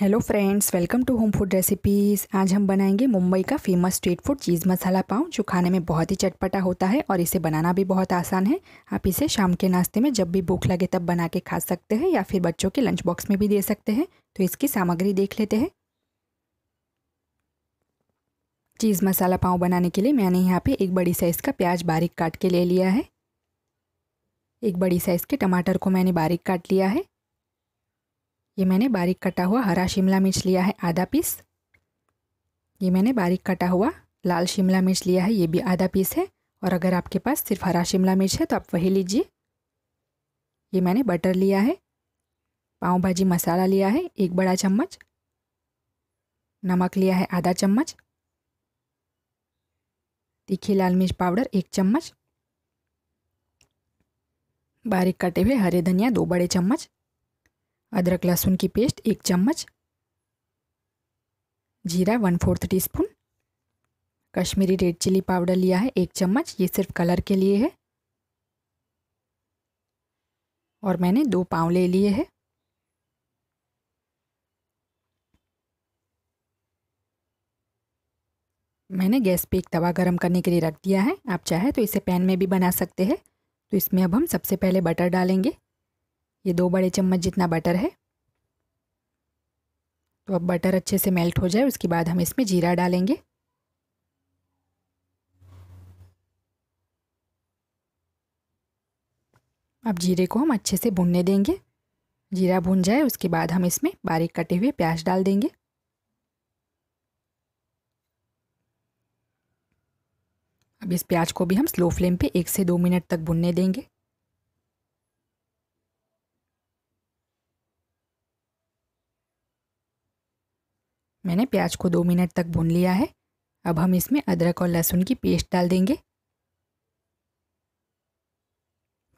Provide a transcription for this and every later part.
hello friends welcome to home food recipes आज हम बनाएंगे मुंबई का famous street food cheese masala pav जो खाने में बहुत ही चटपटा होता है और इसे बनाना भी बहुत आसान है आप इसे शाम के नाश्ते में जब भी भूख लगे तब बना के खा सकते हैं या फिर बच्चों के लंच बॉक्स में भी दे सकते हैं तो इसकी सामग्री देख लेते हैं चीज़ मसाला पाव बनाने के लिए मैंने यहाँ पर एक बड़ी साइज़ का प्याज बारीक काट के ले लिया है एक बड़ी साइज़ के टमाटर को मैंने बारीक काट लिया है ये मैंने बारीक कटा हुआ हरा शिमला मिर्च लिया है आधा पीस ये मैंने बारीक कटा हुआ लाल शिमला मिर्च लिया है ये भी आधा पीस है और अगर आपके पास सिर्फ हरा शिमला मिर्च है तो आप वही लीजिए ये मैंने बटर लिया है पाव भाजी मसाला लिया है एक बड़ा चम्मच नमक लिया है आधा चम्मच तीखी लाल मिर्च पाउडर एक चम्मच बारीक कटे हुए हरे धनिया दो बड़े चम्मच अदरक लहसुन की पेस्ट एक चम्मच जीरा one fourth teaspoon Kashmiri red chilli powder लिया है एक चम्मच ये सिर्फ कलर के लिए है और मैंने दो पाव ले लिए हैं मैंने गैस पे एक तवा गरम करने के लिए रख दिया है आप चाहे तो इसे पैन में भी बना सकते हैं तो इसमें अब हम सबसे पहले बटर डालेंगे ये दो बड़े चम्मच जितना बटर है तो अब बटर अच्छे से मेल्ट हो जाए उसके बाद हम इसमें जीरा डालेंगे अब जीरे को हम अच्छे से भूनने देंगे जीरा भून जाए उसके बाद हम इसमें बारीक कटे हुए प्याज डाल देंगे अब इस प्याज को भी हम स्लो फ्लेम पे एक से दो मिनट तक भुनने देंगे मैंने प्याज को दो मिनट तक भून लिया है अब हम इसमें अदरक और लहसुन की पेस्ट डाल देंगे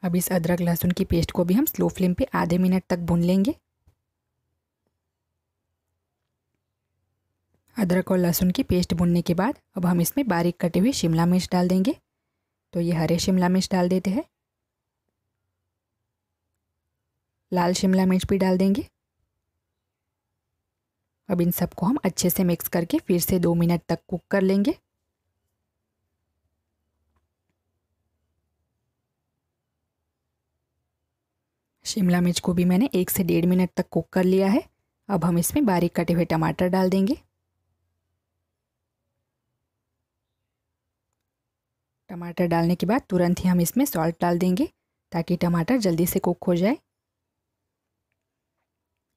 अब इस अदरक लहसुन की पेस्ट को भी हम स्लो फ्लेम पे आधे मिनट तक भून लेंगे अदरक और लहसुन की पेस्ट भूनने के बाद अब हम इसमें बारीक कटे हुए शिमला मिर्च डाल देंगे तो ये हरे शिमला मिर्च डाल देते हैं लाल शिमला मिर्च भी डाल देंगे अब इन सबको हम अच्छे से मिक्स करके फिर से दो मिनट तक कुक कर लेंगे शिमला मिर्च को भी मैंने एक से डेढ़ मिनट तक कुक कर लिया है अब हम इसमें बारीक कटे हुए टमाटर डाल देंगे टमाटर डालने के बाद तुरंत ही हम इसमें सॉल्ट डाल देंगे ताकि टमाटर जल्दी से कुक हो जाए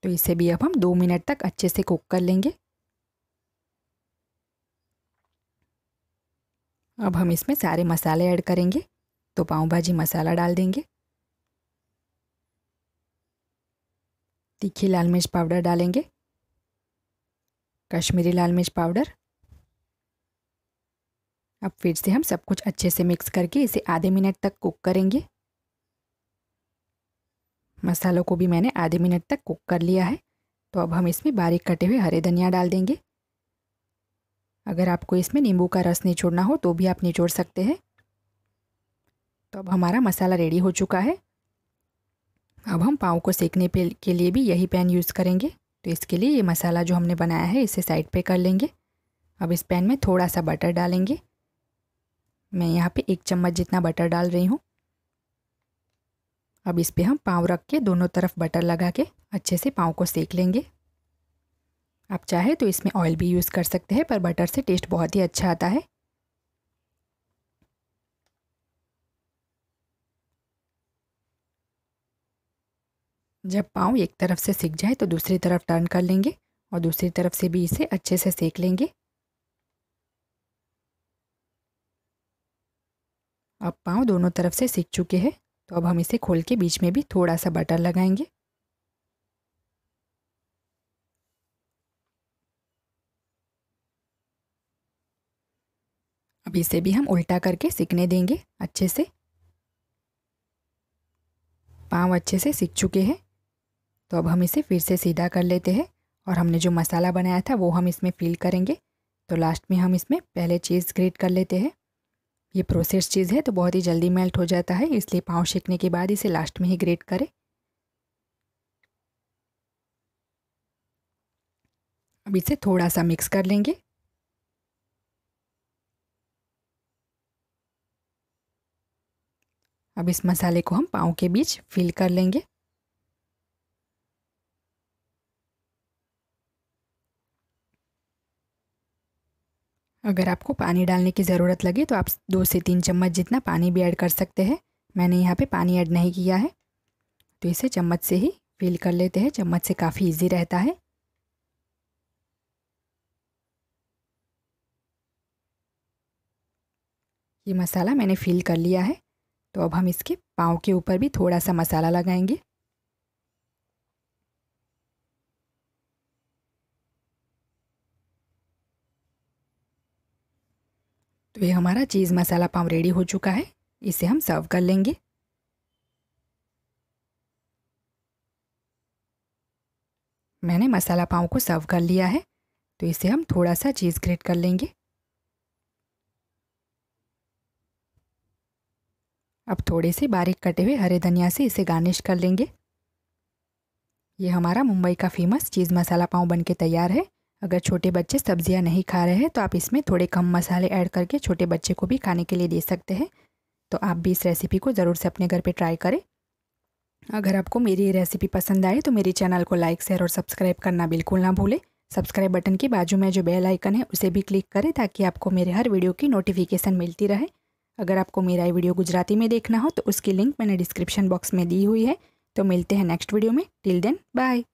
तो इसे भी अब हम दो मिनट तक अच्छे से कुक कर लेंगे अब हम इसमें सारे मसाले ऐड करेंगे तो पाव भाजी मसाला डाल देंगे तीखी लाल मिर्च पाउडर डालेंगे कश्मीरी लाल मिर्च पाउडर अब फिर से हम सब कुछ अच्छे से मिक्स करके इसे आधे मिनट तक कुक करेंगे मसालों को भी मैंने आधे मिनट तक कुक कर लिया है तो अब हम इसमें बारीक कटे हुए हरे धनिया डाल देंगे अगर आपको इसमें नींबू का रस निचोड़ना हो तो भी आप निचोड़ सकते हैं तो अब हमारा मसाला रेडी हो चुका है अब हम पाव को सेकने के लिए भी यही पैन यूज़ करेंगे तो इसके लिए ये मसाला जो हमने बनाया है इसे साइड पे कर लेंगे अब इस पैन में थोड़ा सा बटर डालेंगे मैं यहाँ पे एक चम्मच जितना बटर डाल रही हूँ अब इस पर हम पाँव रख के दोनों तरफ बटर लगा के अच्छे से पाँव को सेक लेंगे आप चाहे तो इसमें ऑयल भी यूज़ कर सकते हैं पर बटर से टेस्ट बहुत ही अच्छा आता है जब पाँव एक तरफ से सिक जाए तो दूसरी तरफ टर्न कर लेंगे और दूसरी तरफ से भी इसे अच्छे से सेक लेंगे अब पाँव दोनों तरफ से सिक चुके हैं तो अब हम इसे खोल के बीच में भी थोड़ा सा बटर लगाएंगे अब इसे भी हम उल्टा करके सिकने देंगे अच्छे से पाँव अच्छे से सिक चुके हैं तो अब हम इसे फिर से सीधा कर लेते हैं और हमने जो मसाला बनाया था वो हम इसमें फिल करेंगे तो लास्ट में हम इसमें पहले चीज़ ग्रेट कर लेते हैं ये प्रोसेस चीज़ है तो बहुत ही जल्दी मेल्ट हो जाता है इसलिए पाँव सेकने के बाद इसे लास्ट में ही ग्रेट करें अब इसे थोड़ा सा मिक्स कर लेंगे अब इस मसाले को हम पाँव के बीच फिल कर लेंगे अगर आपको पानी डालने की ज़रूरत लगे तो आप दो से तीन चम्मच जितना पानी भी ऐड कर सकते हैं मैंने यहाँ पे पानी ऐड नहीं किया है तो इसे चम्मच से ही फिल कर लेते हैं चम्मच से काफ़ी इजी रहता है ये मसाला मैंने फिल कर लिया है तो अब हम इसके पाँव के ऊपर भी थोड़ा सा मसाला लगाएंगे वे हमारा चीज़ मसाला पाव रेडी हो चुका है इसे हम सर्व कर लेंगे मैंने मसाला पाव को सर्व कर लिया है तो इसे हम थोड़ा सा चीज़ ग्रेट कर लेंगे अब थोड़े से बारीक कटे हुए हरे धनिया से इसे गार्निश कर लेंगे ये हमारा मुंबई का फेमस चीज़ मसाला पाव बनके तैयार है अगर छोटे बच्चे सब्जियां नहीं खा रहे हैं तो आप इसमें थोड़े कम मसाले ऐड करके छोटे बच्चे को भी खाने के लिए दे सकते हैं तो आप भी इस रेसिपी को ज़रूर से अपने घर पे ट्राई करें अगर आपको मेरी रेसिपी पसंद आए तो मेरे चैनल को लाइक शेयर और सब्सक्राइब करना बिल्कुल ना भूलें सब्सक्राइब बटन के बाजू में जो बेल आइकन है उसे भी क्लिक करें ताकि आपको मेरे हर वीडियो की नोटिफिकेशन मिलती रहे अगर आपको मेरा ये वीडियो गुजराती में देखना हो तो उसकी लिंक मैंने डिस्क्रिप्शन बॉक्स में दी हुई है तो मिलते हैं नेक्स्ट वीडियो में टिल देन बाय